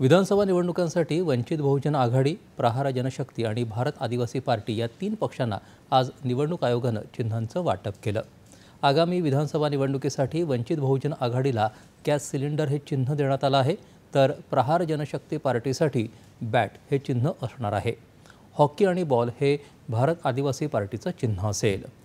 विधानसभा निवडणुकांसाठी वंचित बहुजन आघाडी प्रहार जनशक्ती आणि भारत आदिवासी पार्टी या तीन पक्षांना आज निवडणूक आयोगानं चिन्हांचं वाटप केलं आगामी विधानसभा निवडणुकीसाठी वंचित बहुजन आघाडीला गॅस सिलेंडर हे चिन्ह देण्यात आलं आहे तर प्रहार जनशक्ती पार्टीसाठी बॅट हे चिन्ह असणार आहे हॉकी आणि बॉल हे भारत आदिवासी पार्टीचं चिन्ह असेल